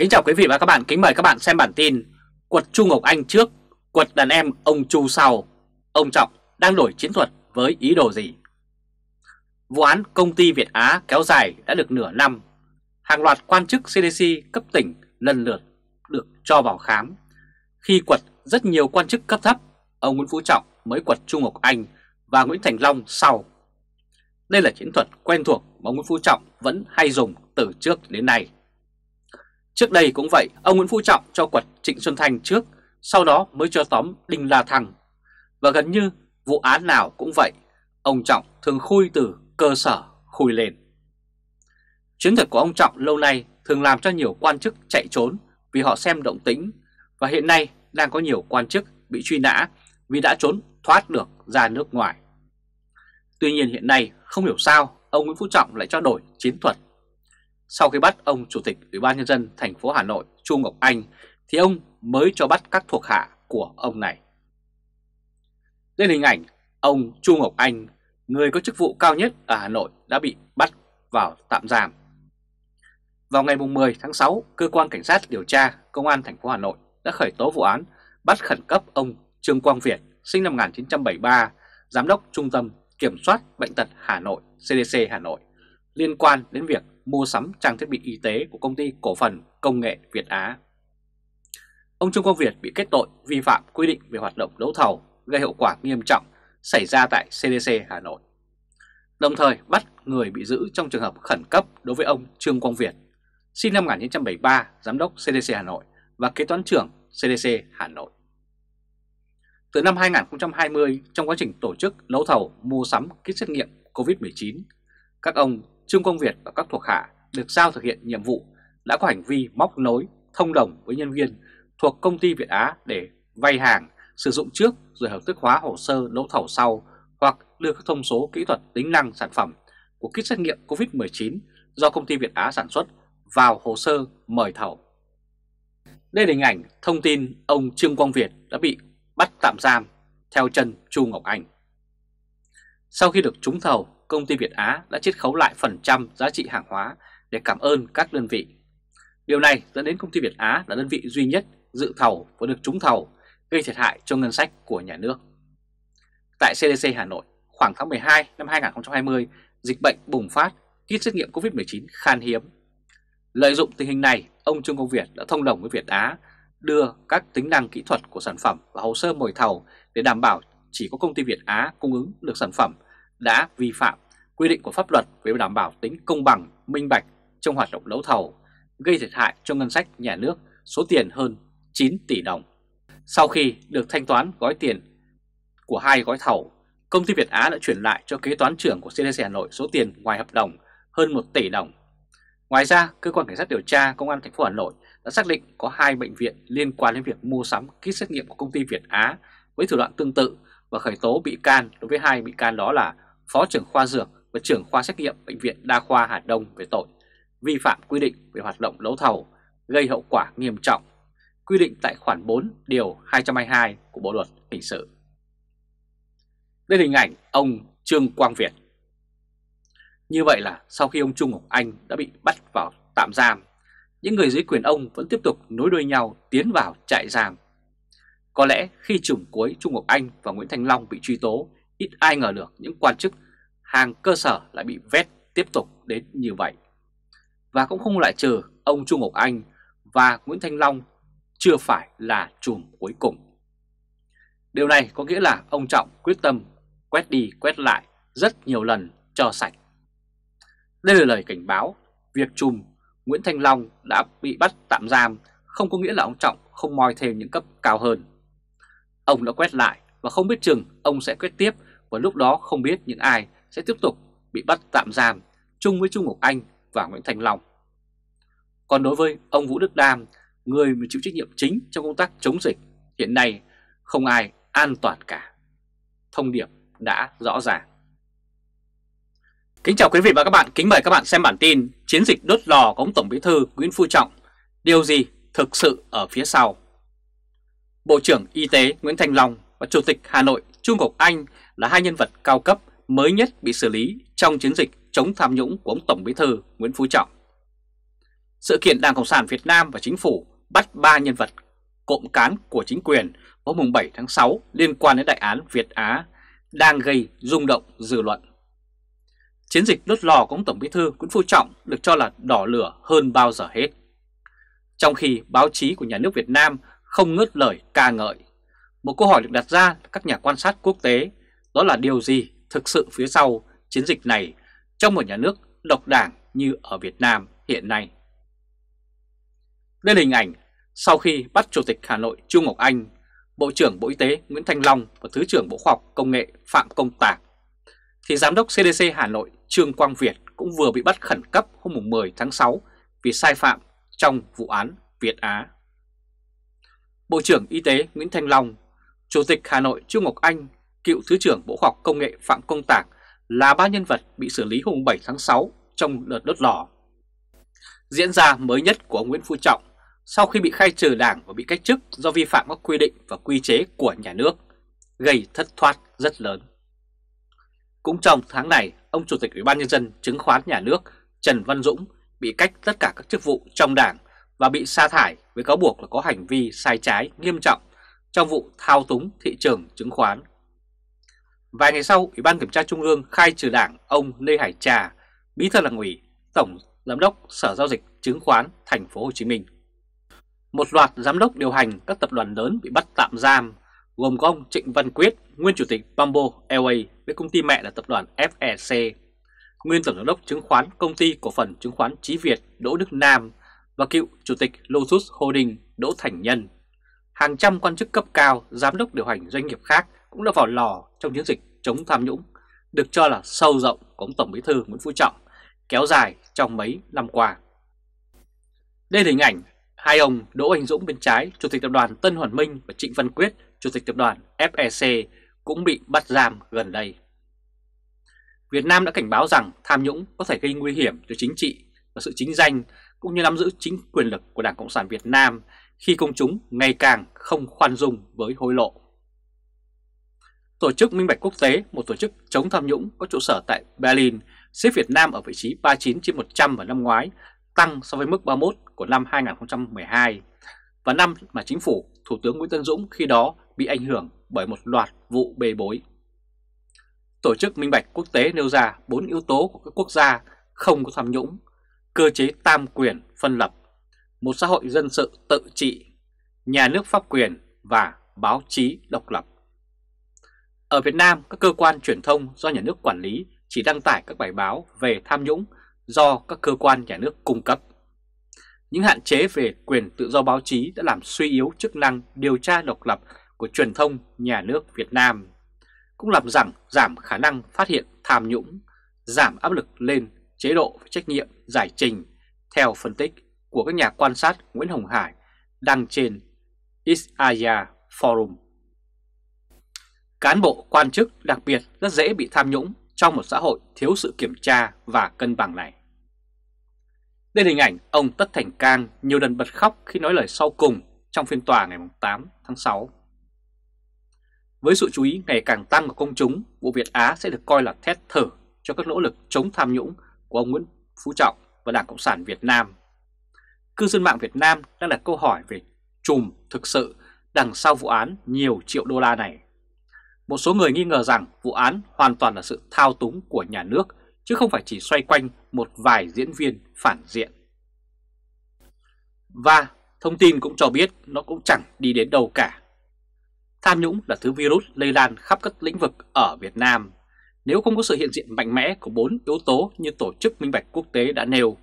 Kính chào quý vị và các bạn, kính mời các bạn xem bản tin Quật Chu Ngọc Anh trước, quật đàn em ông Chu sau Ông Trọng đang đổi chiến thuật với ý đồ gì? Vụ án công ty Việt Á kéo dài đã được nửa năm Hàng loạt quan chức CDC cấp tỉnh lần lượt được cho vào khám Khi quật rất nhiều quan chức cấp thấp, ông Nguyễn Phú Trọng mới quật Chu Ngọc Anh và Nguyễn Thành Long sau Đây là chiến thuật quen thuộc mà Nguyễn Phú Trọng vẫn hay dùng từ trước đến nay Trước đây cũng vậy, ông Nguyễn Phú Trọng cho quật Trịnh Xuân thanh trước, sau đó mới cho tóm Đinh La Thăng. Và gần như vụ án nào cũng vậy, ông Trọng thường khui từ cơ sở khui lên. Chiến thuật của ông Trọng lâu nay thường làm cho nhiều quan chức chạy trốn vì họ xem động tĩnh và hiện nay đang có nhiều quan chức bị truy nã vì đã trốn thoát được ra nước ngoài. Tuy nhiên hiện nay không hiểu sao ông Nguyễn Phú Trọng lại cho đổi chiến thuật sau khi bắt ông Chủ tịch Ủy ban Nhân dân thành phố Hà Nội Chu Ngọc Anh thì ông mới cho bắt các thuộc hạ của ông này. Lên hình ảnh, ông Chu Ngọc Anh, người có chức vụ cao nhất ở Hà Nội đã bị bắt vào tạm giam. Vào ngày 10 tháng 6, cơ quan cảnh sát điều tra Công an thành phố Hà Nội đã khởi tố vụ án bắt khẩn cấp ông Trương Quang Việt, sinh năm 1973, giám đốc Trung tâm Kiểm soát Bệnh tật Hà Nội, CDC Hà Nội liên quan đến việc mua sắm trang thiết bị y tế của công ty cổ phần công nghệ Việt Á. Ông Trung Quang Việt bị kết tội vi phạm quy định về hoạt động đấu thầu gây hậu quả nghiêm trọng xảy ra tại CDC Hà Nội. Đồng thời bắt người bị giữ trong trường hợp khẩn cấp đối với ông Trương Quang Việt, sinh năm 1973, giám đốc CDC Hà Nội và kế toán trưởng CDC Hà Nội. Từ năm 2020, trong quá trình tổ chức đấu thầu mua sắm kit xét nghiệm COVID-19, các ông Trương Công Việt và các thuộc hạ được giao thực hiện nhiệm vụ đã có hành vi móc nối, thông đồng với nhân viên thuộc công ty Việt Á để vay hàng, sử dụng trước rồi hợp thức hóa hồ sơ đấu thầu sau hoặc đưa các thông số kỹ thuật tính năng sản phẩm của kit xét nghiệm COVID-19 do công ty Việt Á sản xuất vào hồ sơ mời thầu. Đây là hình ảnh thông tin ông Trương Quang Việt đã bị bắt tạm giam theo chân Chu Ngọc Anh. Sau khi được trúng thầu, công ty Việt Á đã chiết khấu lại phần trăm giá trị hàng hóa để cảm ơn các đơn vị. Điều này dẫn đến công ty Việt Á là đơn vị duy nhất dự thầu và được trúng thầu, gây thiệt hại cho ngân sách của nhà nước. Tại CDC Hà Nội, khoảng tháng 12 năm 2020, dịch bệnh bùng phát, kit xét nghiệm COVID-19 khan hiếm. Lợi dụng tình hình này, ông Trương Công Việt đã thông đồng với Việt Á đưa các tính năng kỹ thuật của sản phẩm và hồ sơ mời thầu để đảm bảo chỉ có công ty Việt Á cung ứng được sản phẩm đã vi phạm quy định của pháp luật về đảm bảo tính công bằng, minh bạch trong hoạt động đấu thầu, gây thiệt hại cho ngân sách nhà nước số tiền hơn 9 tỷ đồng. Sau khi được thanh toán gói tiền của hai gói thầu, công ty Việt Á đã chuyển lại cho kế toán trưởng của CDC Hà Nội số tiền ngoài hợp đồng hơn 1 tỷ đồng. Ngoài ra, cơ quan cảnh sát điều tra công an thành phố Hà Nội đã xác định có hai bệnh viện liên quan đến việc mua sắm kit xét nghiệm của công ty Việt Á với thủ đoạn tương tự và khởi tố bị can đối với hai bị can đó là Phó trưởng khoa Dược và trưởng khoa xét nghiệm Bệnh viện Đa khoa Hà Đông về tội vi phạm quy định về hoạt động đấu thầu gây hậu quả nghiêm trọng, quy định tại khoản 4 điều 222 của Bộ luật hình sự. Đây là hình ảnh ông Trương Quang Việt. Như vậy là sau khi ông Trung Ngọc Anh đã bị bắt vào tạm giam, những người dưới quyền ông vẫn tiếp tục nối đuôi nhau tiến vào trại giam. Có lẽ khi chủng cuối Trung Ngọc Anh và Nguyễn Thành Long bị truy tố ít ai ngờ được những quan chức hàng cơ sở lại bị vét tiếp tục đến như vậy. Và cũng không lại trừ ông Trung Ngọc Anh và Nguyễn Thanh Long chưa phải là chùm cuối cùng. Điều này có nghĩa là ông Trọng quyết tâm quét đi quét lại rất nhiều lần cho sạch. Đây là lời cảnh báo, việc chùm Nguyễn Thanh Long đã bị bắt tạm giam không có nghĩa là ông Trọng không moi thêm những cấp cao hơn. Ông đã quét lại và không biết chừng ông sẽ quét tiếp và lúc đó không biết những ai sẽ tiếp tục bị bắt tạm giam chung với Trung Ngọc Anh và Nguyễn Thành Long. Còn đối với ông Vũ Đức Đam, người mà chịu trách nhiệm chính trong công tác chống dịch, hiện nay không ai an toàn cả. Thông điệp đã rõ ràng. Kính chào quý vị và các bạn, kính mời các bạn xem bản tin Chiến dịch đốt lò của ông Tổng Bí thư Nguyễn Phú Trọng, điều gì thực sự ở phía sau? Bộ trưởng Y tế Nguyễn Thành Long và Chủ tịch Hà Nội Trung Ngọc Anh là hai nhân vật cao cấp mới nhất bị xử lý trong chiến dịch chống tham nhũng của ông Tổng Bí thư Nguyễn Phú Trọng. Sự kiện Đảng Cộng sản Việt Nam và Chính phủ bắt ba nhân vật cộng cán của chính quyền vào mùng 7 tháng 6 liên quan đến đại án Việt Á đang gây rung động dư luận. Chiến dịch đốt lò của ông Tổng Bí thư Nguyễn Phú Trọng được cho là đỏ lửa hơn bao giờ hết. Trong khi báo chí của nhà nước Việt Nam không ngớt lời ca ngợi một câu hỏi được đặt ra các nhà quan sát quốc tế đó là điều gì thực sự phía sau chiến dịch này trong một nhà nước độc đảng như ở Việt Nam hiện nay. Đây là hình ảnh sau khi bắt Chủ tịch Hà Nội Trung Ngọc Anh, Bộ trưởng Bộ Y tế Nguyễn Thanh Long và Thứ trưởng Bộ Khoa học Công nghệ Phạm Công Tạc, thì Giám đốc CDC Hà Nội Trương Quang Việt cũng vừa bị bắt khẩn cấp hôm 10 tháng 6 vì sai phạm trong vụ án Việt Á. Bộ trưởng Y tế Nguyễn Thanh Long Chủ tịch Hà Nội Trương Ngọc Anh, cựu Thứ trưởng Bộ Khoa học Công nghệ Phạm Công Tạc là ba nhân vật bị xử lý hôm 7 tháng 6 trong đợt đốt lò. Diễn ra mới nhất của ông Nguyễn Phú Trọng sau khi bị khai trừ đảng và bị cách chức do vi phạm các quy định và quy chế của nhà nước, gây thất thoát rất lớn. Cũng trong tháng này, ông Chủ tịch Ủy ban Nhân dân chứng khoán nhà nước Trần Văn Dũng bị cách tất cả các chức vụ trong đảng và bị sa thải với cáo buộc là có hành vi sai trái nghiêm trọng trong vụ thao túng thị trường chứng khoán. Vài ngày sau, Ủy ban Kiểm tra Trung ương khai trừ đảng ông Lê Hải Trà, bí thư đảng ủy, tổng giám đốc Sở Giao dịch Chứng khoán Thành phố Hồ Chí Minh. Một loạt giám đốc điều hành các tập đoàn lớn bị bắt tạm giam, gồm có ông Trịnh Văn Quyết, nguyên chủ tịch Bamboo la với công ty mẹ là tập đoàn FEC, nguyên tổng giám đốc chứng khoán công ty cổ phần chứng khoán Chí Việt Đỗ Đức Nam và cựu chủ tịch Lotus Holding Đỗ Thành Nhân hàng trăm quan chức cấp cao, giám đốc điều hành doanh nghiệp khác cũng đã vào lò trong chiến dịch chống tham nhũng, được cho là sâu rộng của ông Tổng Bí thư Nguyễn Phú Trọng, kéo dài trong mấy năm qua. Đây là hình ảnh hai ông Đỗ Anh Dũng bên trái, Chủ tịch Tập đoàn Tân Hoàn Minh và Trịnh Văn Quyết, Chủ tịch Tập đoàn FEC cũng bị bắt giam gần đây. Việt Nam đã cảnh báo rằng tham nhũng có thể gây nguy hiểm cho chính trị và sự chính danh cũng như nắm giữ chính quyền lực của Đảng Cộng sản Việt Nam khi công chúng ngày càng không khoan dung với hối lộ. Tổ chức Minh Bạch Quốc tế, một tổ chức chống tham nhũng có trụ sở tại Berlin, xếp Việt Nam ở vị trí 39 trên 100 vào năm ngoái, tăng so với mức 31 của năm 2012 và năm mà chính phủ Thủ tướng Nguyễn Tân Dũng khi đó bị ảnh hưởng bởi một loạt vụ bê bối. Tổ chức Minh Bạch Quốc tế nêu ra 4 yếu tố của các quốc gia không có tham nhũng, cơ chế tam quyền phân lập một xã hội dân sự tự trị, nhà nước pháp quyền và báo chí độc lập. Ở Việt Nam, các cơ quan truyền thông do nhà nước quản lý chỉ đăng tải các bài báo về tham nhũng do các cơ quan nhà nước cung cấp. Những hạn chế về quyền tự do báo chí đã làm suy yếu chức năng điều tra độc lập của truyền thông nhà nước Việt Nam, cũng làm giảm giảm khả năng phát hiện tham nhũng, giảm áp lực lên chế độ và trách nhiệm giải trình, theo phân tích của các nhà quan sát Nguyễn Hồng Hải đăng trên Isaya Forum. Cán bộ quan chức đặc biệt rất dễ bị tham nhũng trong một xã hội thiếu sự kiểm tra và cân bằng này. Đây là hình ảnh ông Tất Thành Cang nhiều lần bật khóc khi nói lời sau cùng trong phiên tòa ngày 8 tháng 6. Với sự chú ý ngày càng tăng của công chúng, vụ Việt Á sẽ được coi là thét thở cho các nỗ lực chống tham nhũng của ông Nguyễn Phú Trọng và Đảng Cộng sản Việt Nam cư dân mạng Việt Nam đang đặt câu hỏi về chùm thực sự đằng sau vụ án nhiều triệu đô la này. Một số người nghi ngờ rằng vụ án hoàn toàn là sự thao túng của nhà nước chứ không phải chỉ xoay quanh một vài diễn viên phản diện. Và thông tin cũng cho biết nó cũng chẳng đi đến đâu cả. Tham nhũng là thứ virus lây lan khắp các lĩnh vực ở Việt Nam. Nếu không có sự hiện diện mạnh mẽ của bốn yếu tố như Tổ chức Minh Bạch Quốc tế đã nêu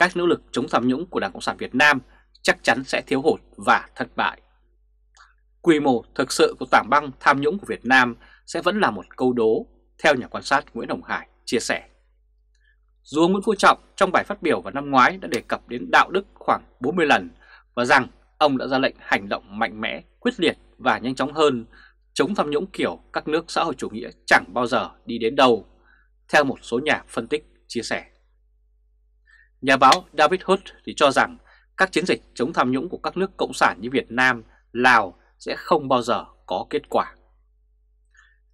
các nỗ lực chống tham nhũng của Đảng Cộng sản Việt Nam chắc chắn sẽ thiếu hụt và thất bại. Quy mô thực sự của tảng băng tham nhũng của Việt Nam sẽ vẫn là một câu đố, theo nhà quan sát Nguyễn Hồng Hải chia sẻ. Dù Nguyễn Phú Trọng trong bài phát biểu vào năm ngoái đã đề cập đến đạo đức khoảng 40 lần và rằng ông đã ra lệnh hành động mạnh mẽ, quyết liệt và nhanh chóng hơn chống tham nhũng kiểu các nước xã hội chủ nghĩa chẳng bao giờ đi đến đâu, theo một số nhà phân tích chia sẻ. Nhà báo David Hood thì cho rằng các chiến dịch chống tham nhũng của các nước cộng sản như Việt Nam, Lào sẽ không bao giờ có kết quả.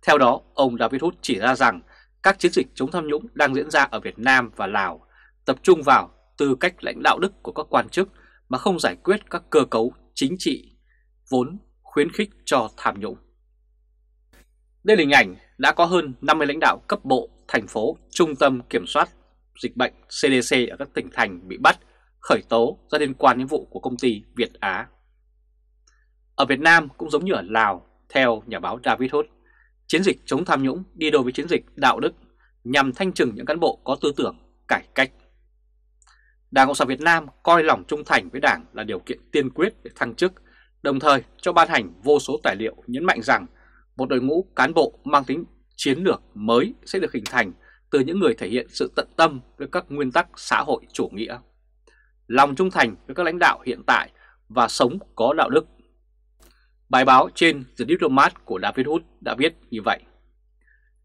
Theo đó, ông David Hood chỉ ra rằng các chiến dịch chống tham nhũng đang diễn ra ở Việt Nam và Lào tập trung vào tư cách lãnh đạo đức của các quan chức mà không giải quyết các cơ cấu chính trị vốn khuyến khích cho tham nhũng. Đây là hình ảnh đã có hơn 50 lãnh đạo cấp bộ, thành phố, trung tâm kiểm soát dịch bệnh CDC ở các tỉnh thành bị bắt, khởi tố do liên quan đến vụ của công ty Việt Á. Ở Việt Nam cũng giống như ở Lào, theo nhà báo David Hốt, chiến dịch chống tham nhũng đi đôi với chiến dịch đạo đức nhằm thanh trừng những cán bộ có tư tưởng cải cách. Đảng Cộng sản Việt Nam coi lòng trung thành với Đảng là điều kiện tiên quyết để thăng chức, đồng thời cho ban hành vô số tài liệu nhấn mạnh rằng một đội ngũ cán bộ mang tính chiến lược mới sẽ được hình thành từ những người thể hiện sự tận tâm với các nguyên tắc xã hội chủ nghĩa, lòng trung thành với các lãnh đạo hiện tại và sống có đạo đức. Bài báo trên The Diplomat của David Hood đã viết như vậy.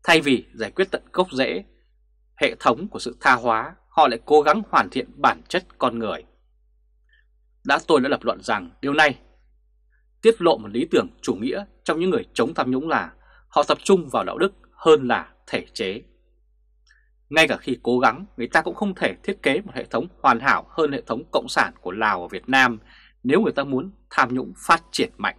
Thay vì giải quyết tận gốc rễ, hệ thống của sự tha hóa, họ lại cố gắng hoàn thiện bản chất con người. Đã tôi đã lập luận rằng điều này tiết lộ một lý tưởng chủ nghĩa trong những người chống tham nhũng là họ tập trung vào đạo đức hơn là thể chế. Ngay cả khi cố gắng, người ta cũng không thể thiết kế một hệ thống hoàn hảo hơn hệ thống cộng sản của Lào và Việt Nam nếu người ta muốn tham nhũng phát triển mạnh.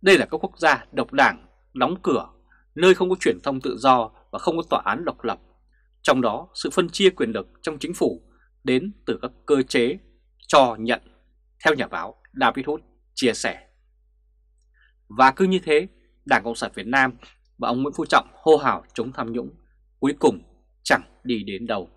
Đây là các quốc gia độc đảng, đóng cửa, nơi không có truyền thông tự do và không có tòa án độc lập. Trong đó, sự phân chia quyền lực trong chính phủ đến từ các cơ chế cho nhận, theo nhà báo David Hood chia sẻ. Và cứ như thế, Đảng Cộng sản Việt Nam và ông Nguyễn Phú Trọng hô hào chống tham nhũng cuối cùng chẳng đi đến đâu.